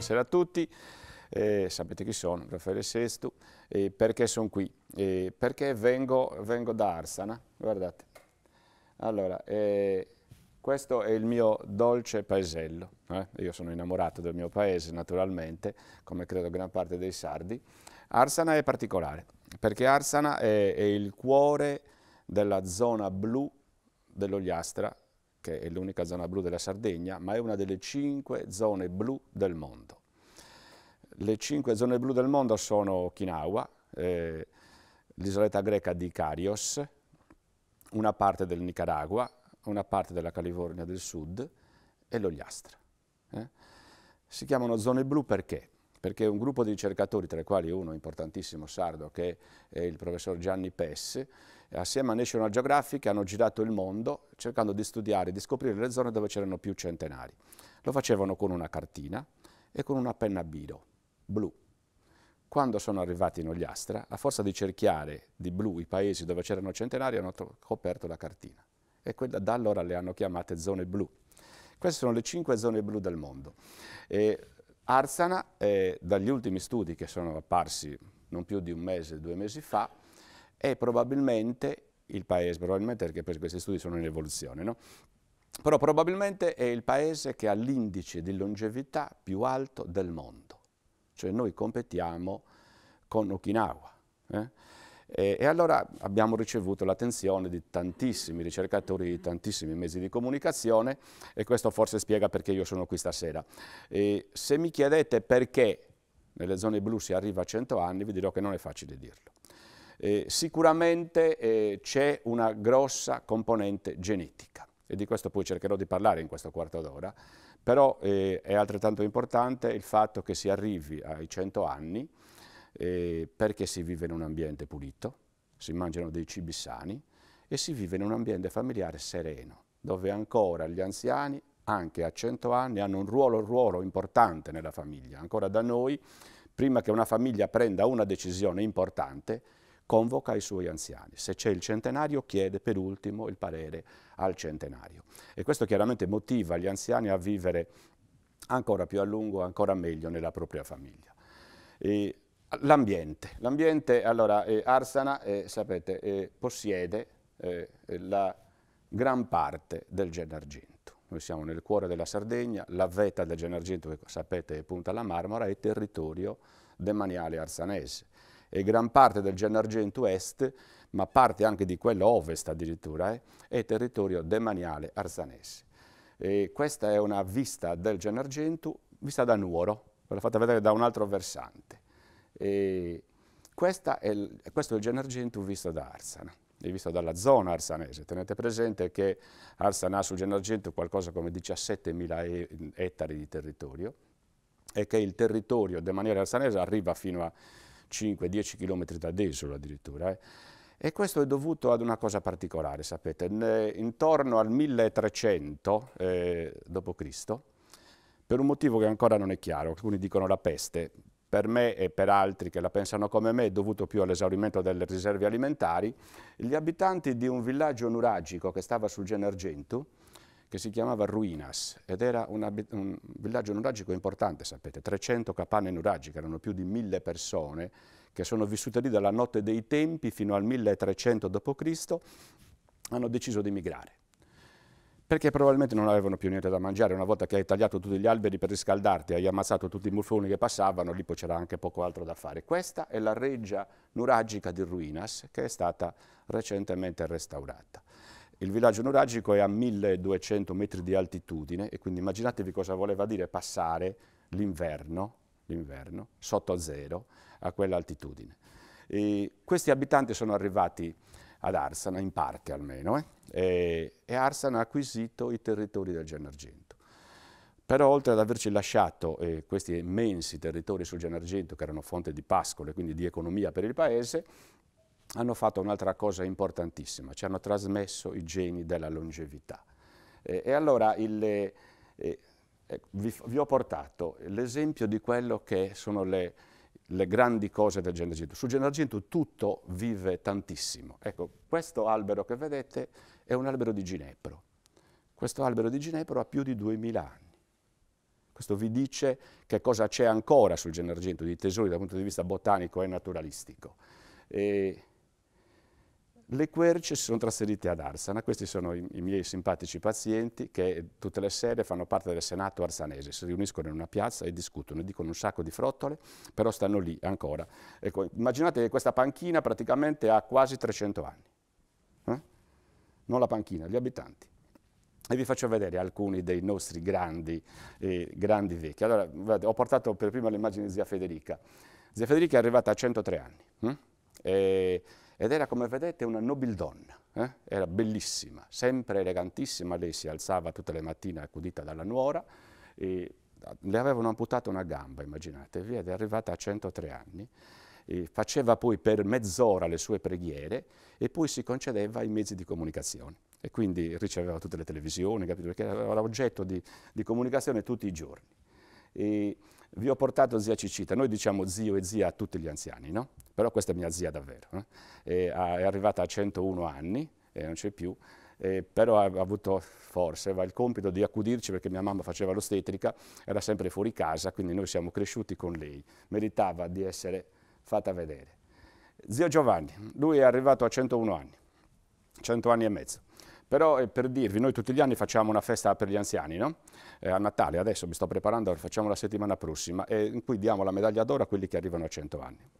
Buonasera a tutti. Eh, sapete chi sono, Raffaele Sestu, eh, perché sono qui? Eh, perché vengo, vengo, da Arsana, guardate. Allora, eh, questo è il mio dolce paesello, eh. io sono innamorato del mio paese naturalmente, come credo gran parte dei sardi. Arsana è particolare, perché Arsana è, è il cuore della zona blu dell'Ogliastra che è l'unica zona blu della Sardegna, ma è una delle cinque zone blu del mondo. Le cinque zone blu del mondo sono Okinawa, eh, l'isoletta greca di Carios, una parte del Nicaragua, una parte della California del Sud e l'Ogliastra. Eh? Si chiamano zone blu perché? Perché un gruppo di ricercatori, tra i quali uno importantissimo sardo, che è il professor Gianni Pessi, assieme a National Geographic hanno girato il mondo cercando di studiare, di scoprire le zone dove c'erano più centenari. Lo facevano con una cartina e con una penna biro, blu. Quando sono arrivati in Ogliastra, a forza di cerchiare di blu i paesi dove c'erano centenari, hanno coperto la cartina. E quella, da allora le hanno chiamate zone blu. Queste sono le cinque zone blu del mondo. E Arzana, eh, dagli ultimi studi che sono apparsi non più di un mese, due mesi fa, è probabilmente il paese, probabilmente perché per questi studi sono in evoluzione, no? però probabilmente è il paese che ha l'indice di longevità più alto del mondo, cioè noi competiamo con Okinawa. Eh? E, e, allora abbiamo ricevuto l'attenzione di tantissimi ricercatori, di tantissimi mezzi di comunicazione e questo forse spiega perché io sono qui stasera. E se mi chiedete perché nelle zone blu si arriva a 100 anni, vi dirò che non è facile dirlo. Eh, sicuramente eh, c'è una grossa componente genetica e di questo poi cercherò di parlare in questo quarto d'ora, però eh, è altrettanto importante il fatto che si arrivi ai 100 anni eh, perché si vive in un ambiente pulito, si mangiano dei cibi sani e si vive in un ambiente familiare sereno, dove ancora gli anziani anche a 100 anni hanno un ruolo, un ruolo importante nella famiglia. Ancora da noi, prima che una famiglia prenda una decisione importante, convoca i suoi anziani. Se c'è il centenario chiede per ultimo il parere al centenario. E questo chiaramente motiva gli anziani a vivere ancora più a lungo, ancora meglio nella propria famiglia. l'ambiente. L'ambiente, allora, eh, Arsana, eh, sapete, eh, possiede eh, la gran parte del Gennargento. Noi siamo nel cuore della Sardegna, la vetta del Gennargento, che sapete, punta alla Marmora, è territorio demaniale arsanese e gran parte del Gen Gennargentu Est, ma parte anche di quello ovest addirittura, eh, è territorio demaniale arsanese. E questa è una vista del Gen Gennargentu, vista da Nuoro, ve l'ho fatta vedere da un altro versante. E è il, questo è il Gennargentu visto da Arsana è visto dalla zona arsanese. Tenete presente che Arsana ha sul Gen Gennargentu qualcosa come 17.000 mm, ettari di territorio e che il territorio demaniale arsanese arriva fino a 5-10 km dall'isola addirittura. Eh. E questo è dovuto ad una cosa particolare, sapete, intorno al 1300 eh, d.C., per un motivo che ancora non è chiaro, alcuni dicono la peste, per me e per altri che la pensano come me, è dovuto più all'esaurimento delle riserve alimentari, gli abitanti di un villaggio nuragico che stava sul Genergentu che si chiamava Ruinas ed era una, un villaggio nuragico importante, sapete, 300 capanne nuragiche, erano più di mille persone che sono vissute lì dalla notte dei tempi fino al 1300 d.C., hanno deciso di migrare perché probabilmente non avevano più niente da mangiare. Una volta che hai tagliato tutti gli alberi per riscaldarti, hai ammazzato tutti i mufloni che passavano, lì poi c'era anche poco altro da fare. Questa è la reggia nuragica di Ruinas, che è stata recentemente restaurata. Il villaggio nuragico è a 1200 metri di altitudine e quindi immaginatevi cosa voleva dire passare l'inverno, sotto zero a quell'altitudine. questi abitanti sono arrivati ad Arsana, in parte almeno, eh? e, e, Arsana ha acquisito i territori del Gennargento. Però oltre ad averci lasciato eh, questi immensi territori sul Gennargento, che erano fonte di pascole, quindi di economia per il paese, hanno fatto un'altra cosa importantissima, ci hanno trasmesso i geni della longevità. Eh, e allora il, eh, eh, eh, vi, vi, ho portato l'esempio di quello che sono le, le grandi cose del Gennargentu. Sul Gennargentu tutto vive tantissimo. Ecco, questo albero che vedete è un albero di ginepro. Questo albero di ginepro ha più di 2000 anni. Questo vi dice che cosa c'è ancora sul Gennargentu di tesori dal punto di vista botanico e naturalistico. E le querce si sono trasferite ad Arsana, questi sono i, i, miei simpatici pazienti che tutte le sere fanno parte del senato arsanese, si riuniscono in una piazza e discutono, dicono un sacco di frottole, però stanno lì ancora. Ecco, immaginate che questa panchina praticamente ha quasi 300 anni, eh? non la panchina, gli abitanti. E vi faccio vedere alcuni dei nostri grandi, eh, grandi vecchi. Allora, guardate, ho portato per prima l'immagine di zia Federica. Zia Federica è arrivata a 103 anni. Eh? E ed era come vedete una nobildonna, eh? era bellissima, sempre elegantissima, lei si alzava tutte le mattine accudita dalla nuora, e ah, le avevano amputato una gamba, immaginatevi, ed è arrivata a 103 anni, faceva poi per mezz'ora le sue preghiere e poi si concedeva ai mezzi di comunicazione e quindi riceveva tutte le televisioni, capito? perché era oggetto di, di comunicazione tutti i giorni. E vi ho portato zia Cicita, noi diciamo zio e zia a tutti gli anziani, no? però questa è mia zia davvero, eh? è arrivata a 101 anni, e non c'è più, eh, però ha avuto forse aveva il compito di accudirci perché mia mamma faceva l'ostetrica, era sempre fuori casa, quindi noi siamo cresciuti con lei, meritava di essere fatta vedere. Zio Giovanni, lui è arrivato a 101 anni, 100 anni e mezzo. Però eh, per dirvi, noi tutti gli anni facciamo una festa per gli anziani, no? eh, a Natale, adesso mi sto preparando, facciamo la settimana prossima, in cui diamo la medaglia d'oro a quelli che arrivano a 100 anni.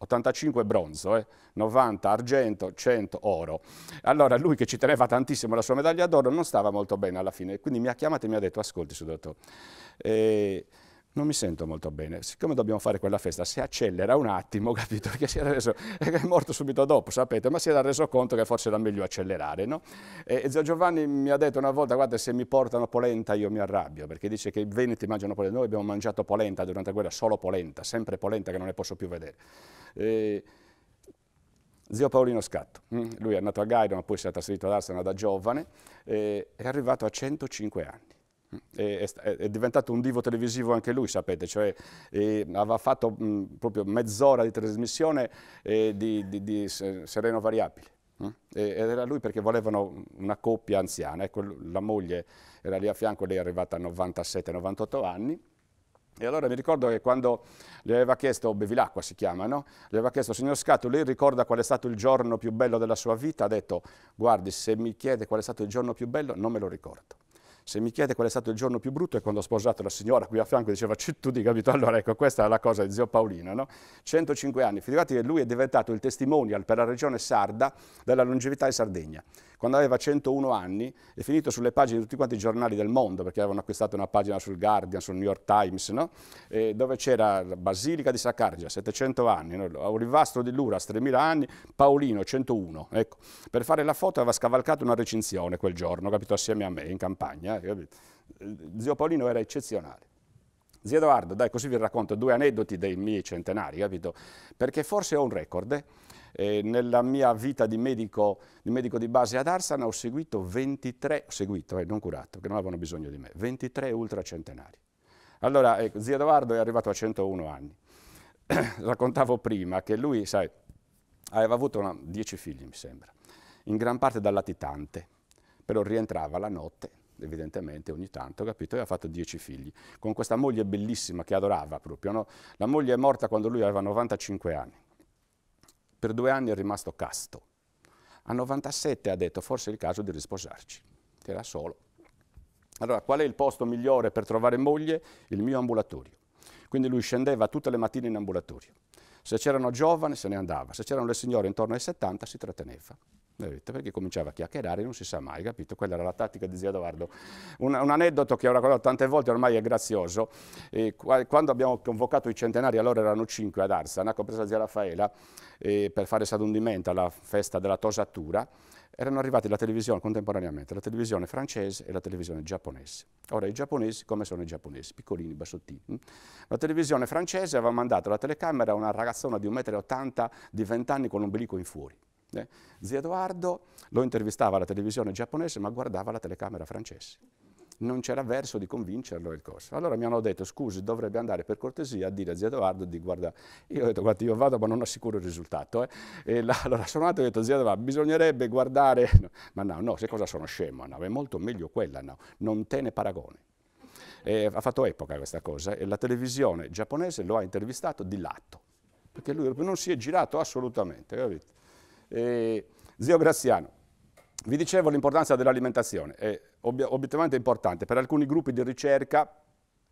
85 bronzo, eh? 90 argento, 100 oro. Allora lui che ci teneva tantissimo la sua medaglia d'oro non stava molto bene alla fine, quindi mi ha chiamato e mi ha detto ascolti, suddotto, eh, non mi sento molto bene. Siccome dobbiamo fare quella festa, se accelera un attimo, capito? Perché si era reso, è morto subito dopo, sapete, ma si era reso conto che forse era meglio accelerare, no? E zio Giovanni mi ha detto una volta, guarda, se mi portano polenta io mi arrabbio, perché dice che i veneti mangiano polenta. Noi abbiamo mangiato polenta durante la guerra, solo polenta, sempre polenta che non ne posso più vedere. E zio Paolino Scatto, mm, lui è nato a Gaidano, poi si è trasferito ad Arsena da giovane, è arrivato a 105 anni è, è, è, diventato un divo televisivo anche lui, sapete, cioè eh, aveva fatto mh, proprio mezz'ora di trasmissione eh, di, di, di, Sereno Variabile. Mh? Ed era lui perché volevano una coppia anziana, ecco, la moglie era lì a fianco, lei è arrivata a 97-98 anni, e allora mi ricordo che quando gli aveva chiesto, Bevilacqua si chiama, no? Gli aveva chiesto, signor Scatto, lei ricorda qual è stato il giorno più bello della sua vita? Ha detto, guardi, se mi chiede qual è stato il giorno più bello, non me lo ricordo. Se mi chiede qual è stato il giorno più brutto è quando ho sposato la signora qui a fianco e diceva c'è tu di capito? Allora ecco, questa è la cosa di zio Paolino, no? 105 anni, figurati che lui è diventato il testimonial per la regione sarda della longevità in Sardegna quando aveva 101 anni, è finito sulle pagine di tutti quanti i giornali del mondo, perché avevano acquistato una pagina sul Guardian, sul New York Times, no? eh, dove c'era la Basilica di Saccargia, 700 anni, no? Aurivastro di Luras, 3000 anni, Paolino, 101. Ecco, per fare la foto aveva scavalcato una recinzione quel giorno, capito, assieme a me, in campagna. Eh, Zio Paolino era eccezionale. Zio Edoardo, dai, così vi racconto due aneddoti dei miei centenari, capito? Perché forse ho un record. Eh? Eh, nella mia vita di medico, di medico, di base ad Arsana ho seguito 23, seguito, eh, non curato, che non avevano bisogno di me, 23 ultracentenari. Allora, eh, zio Edoardo è arrivato a 101 anni. Raccontavo prima che lui, sai, aveva avuto 10 figli, mi sembra, in gran parte da latitante, però rientrava la notte, evidentemente ogni tanto, capito? E ha fatto dieci figli, con questa moglie bellissima che adorava proprio, no? La moglie è morta quando lui aveva 95 anni per due anni è rimasto casto. A 97 ha detto forse è il caso di risposarci, era solo. Allora, qual è il posto migliore per trovare moglie? Il mio ambulatorio. Quindi lui scendeva tutte le mattine in ambulatorio. Se c'erano giovani se ne andava, se c'erano le signore intorno ai 70 si tratteneva perché cominciava a chiacchierare, non si sa mai, capito? Quella era la tattica di zio Edoardo. Un, un aneddoto che ho raccontato tante volte, ormai è grazioso, eh, qua, quando abbiamo convocato i centenari, allora erano cinque ad Arsana, compresa zia Raffaela, eh, per fare sadundimento alla festa della Tosatura, erano arrivati la televisione contemporaneamente, la televisione francese e la televisione giapponese. Ora i giapponesi come sono i giapponesi? Piccolini, bassottini. Hm? La televisione francese aveva mandato alla telecamera una ragazzona di 1,80 m di 20 anni con un bilico in fuori. Eh. Zia Edoardo lo intervistava alla televisione giapponese ma guardava la telecamera francese. Non c'era verso di convincerlo il corso. Allora mi hanno detto, scusi, dovrebbe andare per cortesia a dire a zio Edoardo di guardare. Io ho detto, guarda, io vado ma non assicuro il risultato. Eh. La, allora sono andato e ho detto, zio Edoardo, bisognerebbe guardare... No. Ma no, no, se cosa sono scemo, no, è molto meglio quella, no, non te ne paragoni. Eh, ha fatto epoca questa cosa e la televisione giapponese lo ha intervistato di lato, perché lui non si è girato assolutamente, capito? Eh, zio Graziano, vi dicevo l'importanza dell'alimentazione, è obiettivamente importante. Per alcuni gruppi di ricerca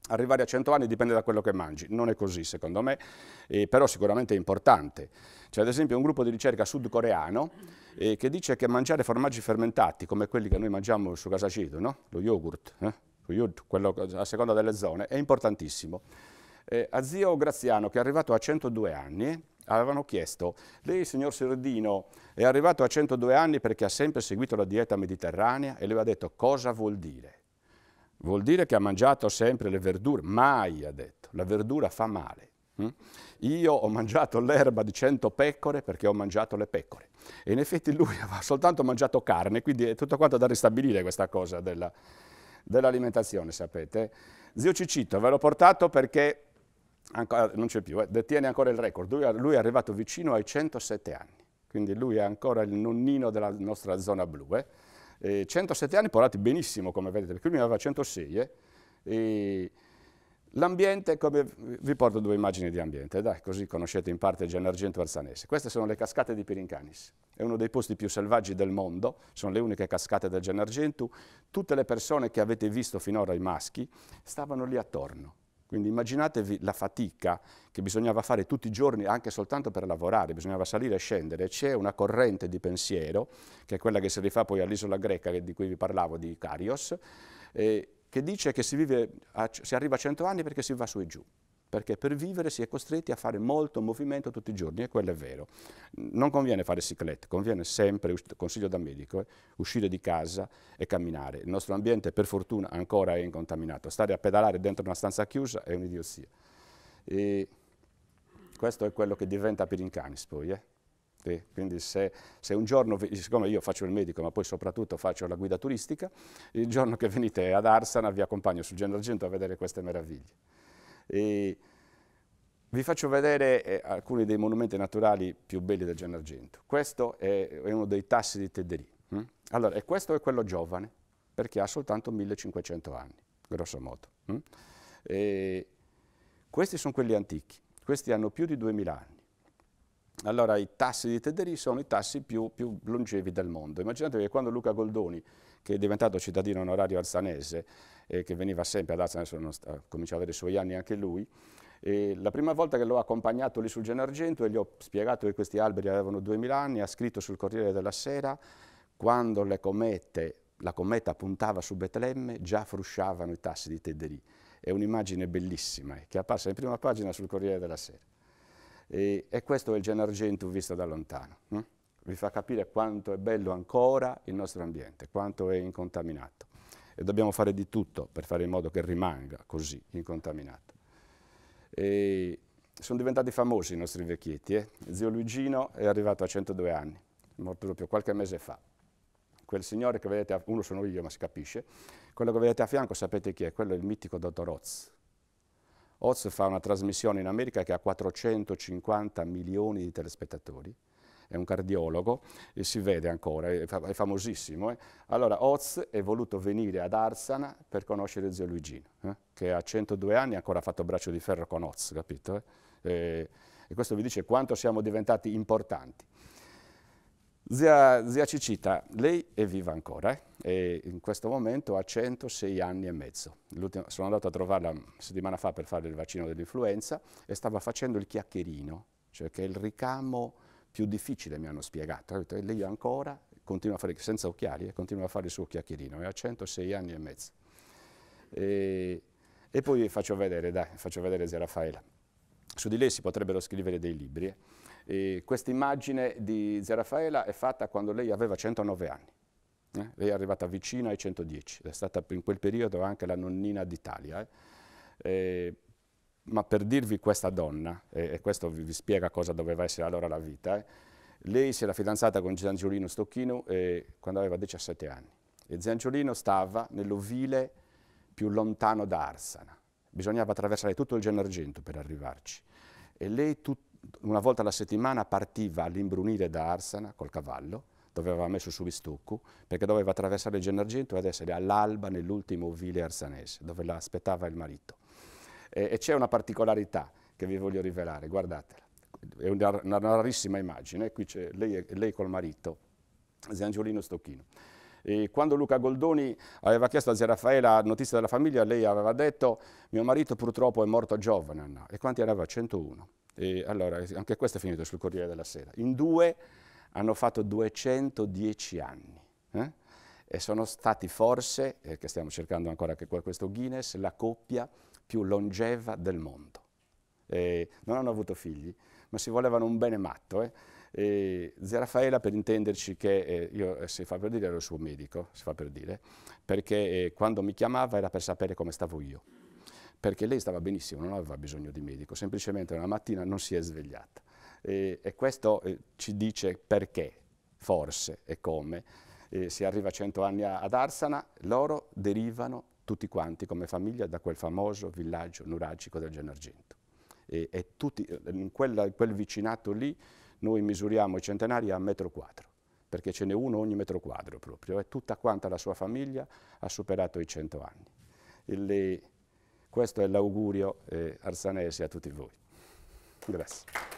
arrivare a 100 anni dipende da quello che mangi, non è così secondo me, eh, però sicuramente è importante. C'è ad esempio un gruppo di ricerca sudcoreano eh, che dice che mangiare formaggi fermentati, come quelli che noi mangiamo su casa Cido, no? lo yogurt, eh? lo yogurt quello, a seconda delle zone, è importantissimo. a zio Graziano, che è arrivato a 102 anni, avevano chiesto, lei signor Serdino è arrivato a 102 anni perché ha sempre seguito la dieta mediterranea e le aveva detto cosa vuol dire? Vuol dire che ha mangiato sempre le verdure, mai ha detto, la verdura fa male. Mm? Io ho mangiato l'erba di 100 pecore perché ho mangiato le pecore. E in effetti lui aveva soltanto mangiato carne, quindi è tutto quanto da ristabilire questa cosa della, dell'alimentazione, sapete. Zio Cicito, ve l'ho portato perché ancora, ah, non c'è più, eh, detiene ancora il record, lui, lui, è arrivato vicino ai 107 anni, quindi lui è ancora il nonnino della nostra zona blu. Eh. 107 anni portati benissimo, come vedete, perché lui aveva 106. Eh. E l'ambiente, come vi porto due immagini di ambiente, dai, così conoscete in parte Gennargento Arsanese. Queste sono le cascate di Pirincanis, è uno dei posti più selvaggi del mondo, sono le uniche cascate del Gennargentu. Tutte le persone che avete visto finora, i maschi, stavano lì attorno quindi immaginatevi la fatica che bisognava fare tutti i giorni anche soltanto per lavorare, bisognava salire e scendere. C'è una corrente di pensiero, che è quella che si rifà poi all'isola greca di cui vi parlavo, di Karios, eh, che dice che si, vive, si arriva a 100 anni perché si va su e giù perché per vivere si è costretti a fare molto movimento tutti i giorni e quello è vero. Non conviene fare ciclette, conviene sempre, consiglio da medico, eh, uscire di casa e camminare. Il nostro ambiente per fortuna ancora è incontaminato, stare a pedalare dentro una stanza chiusa è un'idiozia. E questo è quello che diventa Pirincanis poi. Eh? E quindi se, se, un giorno, siccome io faccio il medico ma poi soprattutto faccio la guida turistica, il giorno che venite ad Arsana vi accompagno sul Gen Argento a vedere queste meraviglie. E vi faccio vedere eh, alcuni dei monumenti naturali più belli del Gennargento. Questo è, è, uno dei tassi di Tedderì. Hm? Allora, e questo è quello giovane, perché ha soltanto 1500 anni, grosso modo. Hm? questi sono quelli antichi, questi hanno più di 2000 anni. Allora, i tassi di Tedderì sono i tassi più, più longevi del mondo. Immaginate che quando Luca Goldoni che è diventato cittadino onorario alzanese e che veniva sempre ad Alzanese, adesso comincia ad avere i suoi anni anche lui. E la prima volta che l'ho accompagnato lì sul Genargento e gli ho spiegato che questi alberi avevano 2000 anni, ha scritto sul Corriere della Sera, quando comete, la cometa puntava su Betlemme già frusciavano i tassi di Tedderì. È un'immagine bellissima eh, che è apparsa in prima pagina sul Corriere della Sera. E, e questo è il Genargento visto da lontano. Hm? vi fa capire quanto è bello ancora il nostro ambiente, quanto è incontaminato. E dobbiamo fare di tutto per fare in modo che rimanga così incontaminato. E sono diventati famosi i nostri vecchietti. Eh? Zio Luigino è arrivato a 102 anni, è morto proprio qualche mese fa. Quel signore che vedete, uno sono io, ma si capisce, quello che vedete a fianco sapete chi è? Quello è il mitico dottor Oz. Oz fa una trasmissione in America che ha 450 milioni di telespettatori è un cardiologo, e si vede ancora, è, famosissimo. Eh? Allora Oz è voluto venire ad Arsana per conoscere zio Luigino, eh? che a 102 anni ha ancora fatto braccio di ferro con Oz, capito? Eh? E, e questo vi dice quanto siamo diventati importanti. Zia, zia, Cicita, lei è viva ancora eh? e in questo momento ha 106 anni e mezzo. Sono andato a trovarla una mm, settimana fa per fare il vaccino dell'influenza e stava facendo il chiacchierino, cioè che è il ricamo più difficile, mi hanno spiegato. E lei ancora continua a fare, senza occhiali, eh, continua a fare il suo chiacchierino, e ha 106 anni e mezzo. E, e poi faccio vedere, dai, faccio vedere zia Raffaella. Su di lei si potrebbero scrivere dei libri. Eh. Questa immagine di zia Raffaella è fatta quando lei aveva 109 anni. Eh? Lei è arrivata vicino ai 110, è stata in quel periodo anche la nonnina d'Italia. Eh? ma per dirvi questa donna, e, e questo vi, vi, spiega cosa doveva essere allora la vita, eh, lei si era fidanzata con Giangiolino Stocchino eh, quando aveva 17 anni e Giangiolino stava nell'ovile più lontano da Arsana. Bisognava attraversare tutto il Gennargento per arrivarci e lei tut, una volta alla settimana partiva all'imbrunire da Arsana col cavallo dove aveva messo su Vistocco perché doveva attraversare il Gennargento ed essere all'alba nell'ultimo ovile arsanese dove la aspettava il marito. E, e c'è una particolarità che vi voglio rivelare, guardatela. È una, una rarissima immagine, qui c'è lei, lei col marito, Zangiolino Stocchino. E quando Luca Goldoni aveva chiesto a zia Raffaella notizie della famiglia, lei aveva detto mio marito purtroppo è morto giovane, no? e quanti aveva? 101. E allora, anche questo è finito sul Corriere della Sera. In due hanno fatto 210 anni. Eh? E sono stati forse, eh, che stiamo cercando ancora che questo Guinness, la coppia più longeva del mondo. Eh, non hanno avuto figli, ma si volevano un bene matto. Eh. E Zia Raffaella, per intenderci, che eh, io, eh, si fa per dire, ero il suo medico, si fa per dire, perché eh, quando mi chiamava era per sapere come stavo io. Perché lei stava benissimo, non aveva bisogno di medico, semplicemente una mattina non si è svegliata. E, e questo eh, ci dice perché, forse e come, si arriva a 100 anni ad Arsana, loro derivano tutti quanti come famiglia da quel famoso villaggio nuragico del Gennargento. E, e tutti, in, quella, quel vicinato lì noi misuriamo i centenari a metro quadro, perché ce n'è uno ogni metro quadro proprio, e tutta quanta la sua famiglia ha superato i cento anni. Le, questo è l'augurio eh, arsanese a tutti voi. Grazie.